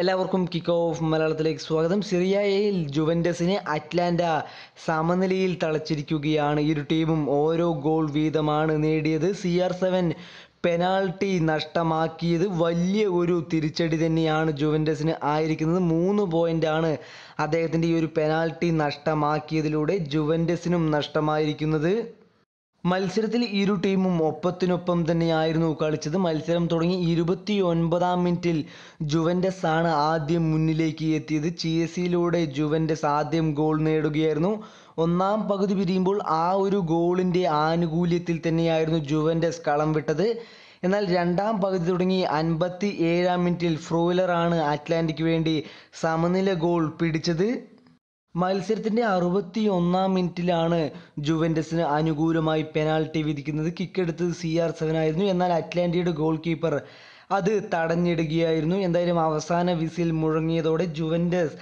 എല്ലാവർക്കും kick off മലയാളത്തിലേക്ക് സ്വാഗതം സിറിയയിൽ ജുവൻഡസിനെ അറ്റ്ലാന്റ സമനിലയിൽ തളച്ചിരിക്കുകയാണ് ഇരു ടീമും ഓരോ ഗോൾ വീതമാണ് നേടിയത് സി ആർ സെവൻ പെനാൾട്ടി നഷ്ടമാക്കിയത് വലിയ ഒരു തിരിച്ചടി തന്നെയാണ് ജുവൻഡസിന് ആയിരിക്കുന്നത് മൂന്ന് പോയിൻ്റാണ് അദ്ദേഹത്തിൻ്റെ ഈ ഒരു പെനാൾട്ടി നഷ്ടമാക്കിയതിലൂടെ ജുവൻഡസിനും നഷ്ടമായിരിക്കുന്നത് മത്സരത്തിൽ ഇരു ടീമും ഒപ്പത്തിനൊപ്പം തന്നെയായിരുന്നു കളിച്ചത് മത്സരം തുടങ്ങി ഇരുപത്തി ഒൻപതാം മിനിറ്റിൽ ജുവൻ്റസ് ആണ് ആദ്യം മുന്നിലേക്ക് എത്തിയത് ചിയസിയിലൂടെ ജുവൻ്റസ് ആദ്യം ഗോൾ നേടുകയായിരുന്നു ഒന്നാം പകുതി പിരിയുമ്പോൾ ആ ഒരു ഗോളിൻ്റെ ആനുകൂല്യത്തിൽ തന്നെയായിരുന്നു ജുവൻ്റസ് കളം വിട്ടത് എന്നാൽ രണ്ടാം പകുതി തുടങ്ങി അൻപത്തി ഏഴാം മിനിറ്റിൽ ഫ്രോയിലറാണ് അറ്റ്ലാന്റിക്ക് വേണ്ടി സമനില ഗോൾ പിടിച്ചത് മത്സരത്തിന്റെ അറുപത്തി ഒന്നാം മിനിറ്റിലാണ് ന് അനുകൂലമായി പെനാൽറ്റി വിധിക്കുന്നത് കിക്കെടുത്തത് സി ആർ സെവൻ ആയിരുന്നു എന്നാൽ അറ്റ്ലാന്റിയുടെ ഗോൾ കീപ്പർ അത് തടഞ്ഞിടുകയായിരുന്നു എന്തായാലും അവസാന വിസിൽ മുഴങ്ങിയതോടെ juventus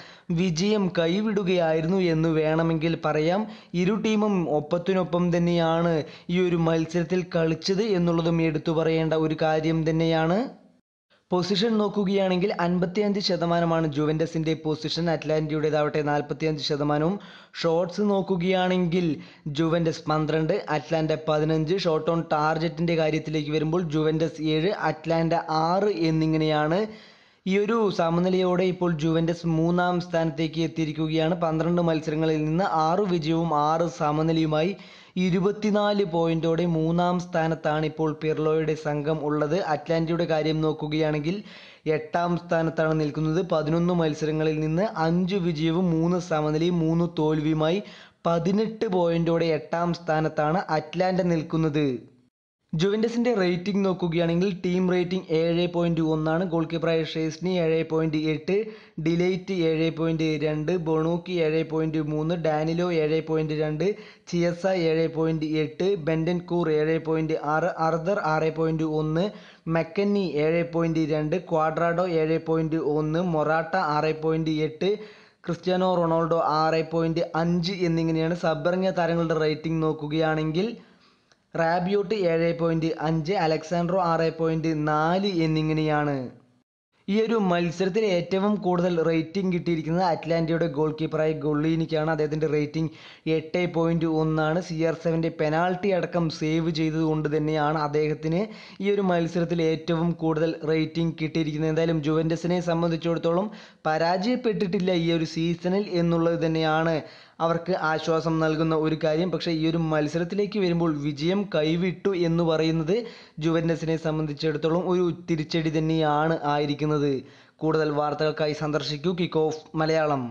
വിജയം കൈവിടുകയായിരുന്നു എന്ന് വേണമെങ്കിൽ പറയാം ഇരു ടീമും ഒപ്പത്തിനൊപ്പം തന്നെയാണ് ഈ ഒരു മത്സരത്തിൽ കളിച്ചത് എന്നുള്ളതും എടുത്തു പറയേണ്ട ഒരു കാര്യം തന്നെയാണ് പൊസിഷൻ നോക്കുകയാണെങ്കിൽ അൻപത്തിയഞ്ച് ശതമാനമാണ് ജുവൻറ്റസിൻ്റെ പൊസിഷൻ അറ്റ്ലാന്റയുടേതാവട്ടെ നാൽപ്പത്തിയഞ്ച് ശതമാനവും ഷോട്ട്സ് നോക്കുകയാണെങ്കിൽ ജുവൻറ്റസ് പന്ത്രണ്ട് അറ്റ്ലാന്റ പതിനഞ്ച് ഷോട്ട് ഓൺ ടാർജറ്റിൻ്റെ കാര്യത്തിലേക്ക് വരുമ്പോൾ ജുവൻറ്റസ് ഏഴ് അറ്റ്ലാന്റ ആറ് എന്നിങ്ങനെയാണ് ഈ ഒരു സമനിലയോടെ ഇപ്പോൾ ജുവൻ്റസ് മൂന്നാം സ്ഥാനത്തേക്ക് എത്തിയിരിക്കുകയാണ് പന്ത്രണ്ട് മത്സരങ്ങളിൽ നിന്ന് ആറ് വിജയവും ആറ് സമനിലയുമായി ഇരുപത്തിനാല് പോയിന്റോടെ മൂന്നാം സ്ഥാനത്താണ് ഇപ്പോൾ പിർലോയുടെ സംഘം ഉള്ളത് അറ്റ്ലാന്റിയുടെ കാര്യം നോക്കുകയാണെങ്കിൽ എട്ടാം സ്ഥാനത്താണ് നിൽക്കുന്നത് പതിനൊന്ന് മത്സരങ്ങളിൽ നിന്ന് അഞ്ച് വിജയവും മൂന്ന് സമനിലയും മൂന്ന് തോൽവിയുമായി പതിനെട്ട് പോയിന്റോടെ എട്ടാം സ്ഥാനത്താണ് അറ്റ്ലാന്റ നിൽക്കുന്നത് ജുവൻഡസിന്റെ റേറ്റിംഗ് നോക്കുകയാണെങ്കിൽ ടീം റേറ്റിംഗ് ഏഴ് പോയിന്റ് ഒന്നാണ് ഗോൾ കീപ്പറായ ഷേസ്നി ഏഴ് പോയിന്റ് എട്ട് ഡിലൈറ്റ് ഏഴ് പോയിന്റ് രണ്ട് ബൊണൂക്കി ഏഴ് പോയിന്റ് മൂന്ന് ഡാനിലോ ഏഴ് പോയിന്റ് രണ്ട് ചിയസ ഏഴ് പോയിന്റ് എട്ട് ബെൻഡൻ കൂർ ഏഴ് പോയിന്റ് ആറ് അർദർ ആറ് പോയിന്റ് ഒന്ന് മെക്കന്നി ഏഴ് പോയിന്റ് രണ്ട് ക്വാഡ്രാഡോ ഏഴ് പോയിന്റ് ഒന്ന് മൊറാട്ട ആറ് പോയിന്റ് എട്ട് ക്രിസ്ത്യാനോ റൊണാൾഡോ ആറ് പോയിന്റ് അഞ്ച് എന്നിങ്ങനെയാണ് സബ്ബറിഞ്ഞ താരങ്ങളുടെ റേറ്റിംഗ് നോക്കുകയാണെങ്കിൽ റാബ്യൂട്ട് ഏഴ് പോയിന്റ് അഞ്ച് അലക്സാൻഡ്രോ ആറ് പോയിന്റ് നാല് എന്നിങ്ങനെയാണ് ഈ ഒരു മത്സരത്തിൽ ഏറ്റവും കൂടുതൽ റേറ്റിംഗ് കിട്ടിയിരിക്കുന്നത് അറ്റ്ലാന്റയുടെ ഗോൾ കീപ്പറായ ഗൊള്ളീനിക്കാണ് അദ്ദേഹത്തിൻ്റെ റേറ്റിംഗ് എട്ട് പോയിൻറ്റ് ഒന്നാണ് സി ആർ സെവൻ്റെ പെനാൾട്ടി അടക്കം സേവ് ചെയ്തതുകൊണ്ട് തന്നെയാണ് അദ്ദേഹത്തിന് ഈ ഒരു മത്സരത്തിൽ ഏറ്റവും കൂടുതൽ റേറ്റിംഗ് കിട്ടിയിരിക്കുന്നത് എന്തായാലും ജുവൻറ്റസിനെ സംബന്ധിച്ചിടത്തോളം പരാജയപ്പെട്ടിട്ടില്ല ഈ ഒരു സീസണിൽ എന്നുള്ളത് തന്നെയാണ് അവർക്ക് ആശ്വാസം നൽകുന്ന ഒരു കാര്യം പക്ഷേ ഈ ഒരു മത്സരത്തിലേക്ക് വരുമ്പോൾ വിജയം കൈവിട്ടു എന്ന് പറയുന്നത് ജുവൻഡസിനെ സംബന്ധിച്ചിടത്തോളം ഒരു തിരിച്ചടി തന്നെയാണ് ആയിരിക്കുന്നത് കൂടുതൽ വാർത്തകൾക്കായി സന്ദർശിക്കൂ കിക്ക് ഓഫ് മലയാളം